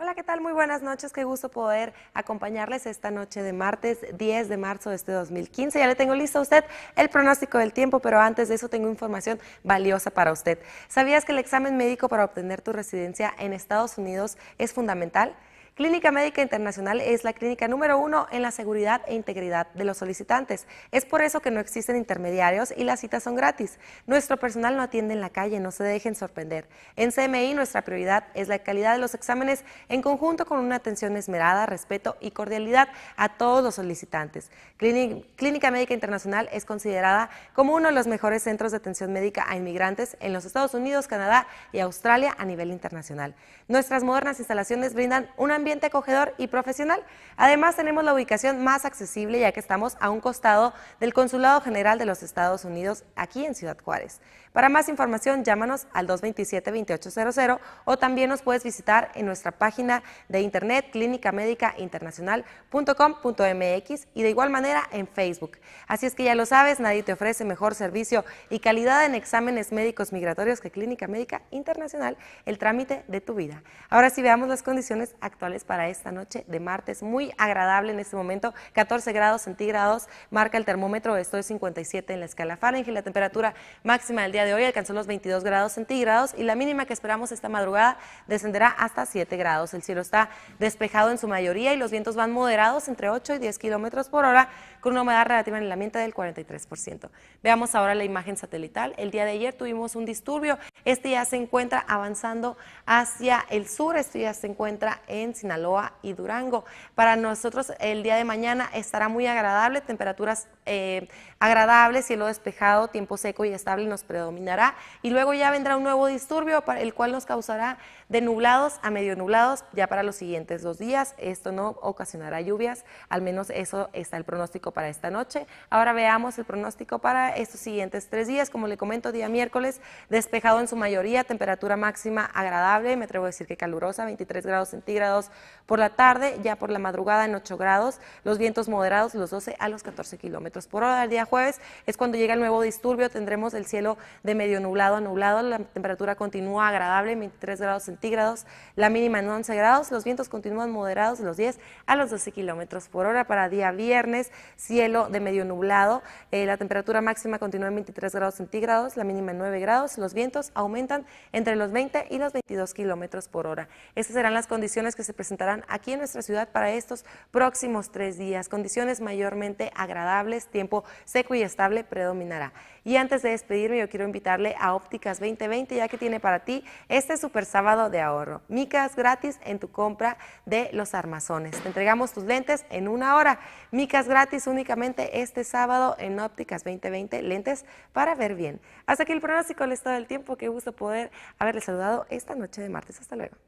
Hola, ¿qué tal? Muy buenas noches. Qué gusto poder acompañarles esta noche de martes 10 de marzo de este 2015. Ya le tengo listo a usted el pronóstico del tiempo, pero antes de eso tengo información valiosa para usted. ¿Sabías que el examen médico para obtener tu residencia en Estados Unidos es fundamental? Clínica Médica Internacional es la clínica número uno en la seguridad e integridad de los solicitantes. Es por eso que no existen intermediarios y las citas son gratis. Nuestro personal no atiende en la calle, no se dejen sorprender. En CMI nuestra prioridad es la calidad de los exámenes en conjunto con una atención esmerada, respeto y cordialidad a todos los solicitantes. Clínica Médica Internacional es considerada como uno de los mejores centros de atención médica a inmigrantes en los Estados Unidos, Canadá y Australia a nivel internacional. Nuestras modernas instalaciones brindan un ambiente acogedor y profesional. Además, tenemos la ubicación más accesible ya que estamos a un costado del Consulado General de los Estados Unidos aquí en Ciudad Juárez. Para más información, llámanos al 227-2800 o también nos puedes visitar en nuestra página de internet MX y de igual manera en Facebook. Así es que ya lo sabes, nadie te ofrece mejor servicio y calidad en exámenes médicos migratorios que Clínica Médica Internacional, el trámite de tu vida. Ahora sí veamos las condiciones actuales para esta noche de martes. Muy agradable en este momento, 14 grados centígrados, marca el termómetro, esto es 57 en la escala Fahrenheit. La temperatura máxima del día de hoy alcanzó los 22 grados centígrados y la mínima que esperamos esta madrugada descenderá hasta 7 grados. El cielo está despejado en su mayoría y los vientos van moderados entre 8 y 10 kilómetros por hora una humedad relativa en la ambiente del 43%. Veamos ahora la imagen satelital. El día de ayer tuvimos un disturbio. Este ya se encuentra avanzando hacia el sur. Este ya se encuentra en Sinaloa y Durango. Para nosotros el día de mañana estará muy agradable. Temperaturas eh, agradables, cielo despejado, tiempo seco y estable nos predominará. Y luego ya vendrá un nuevo disturbio, el cual nos causará de nublados a medio nublados ya para los siguientes dos días. Esto no ocasionará lluvias. Al menos eso está el pronóstico para esta noche. Ahora veamos el pronóstico para estos siguientes tres días. Como le comento, día miércoles, despejado en su mayoría, temperatura máxima agradable, me atrevo a decir que calurosa, 23 grados centígrados por la tarde, ya por la madrugada en 8 grados, los vientos moderados los 12 a los 14 kilómetros por hora. El día jueves es cuando llega el nuevo disturbio, tendremos el cielo de medio nublado a nublado, la temperatura continúa agradable, 23 grados centígrados, la mínima en 11 grados, los vientos continúan moderados los 10 a los 12 kilómetros por hora para día viernes cielo de medio nublado. Eh, la temperatura máxima continúa en 23 grados centígrados, la mínima en 9 grados. Los vientos aumentan entre los 20 y los 22 kilómetros por hora. Estas serán las condiciones que se presentarán aquí en nuestra ciudad para estos próximos tres días. Condiciones mayormente agradables, tiempo seco y estable predominará. Y antes de despedirme, yo quiero invitarle a Ópticas 2020, ya que tiene para ti este super sábado de ahorro. Micas gratis en tu compra de los armazones. Te entregamos tus lentes en una hora. Micas gratis únicamente este sábado en Ópticas 2020, lentes para ver bien. Hasta aquí el pronóstico, les estado el tiempo. Qué gusto poder haberles saludado esta noche de martes. Hasta luego.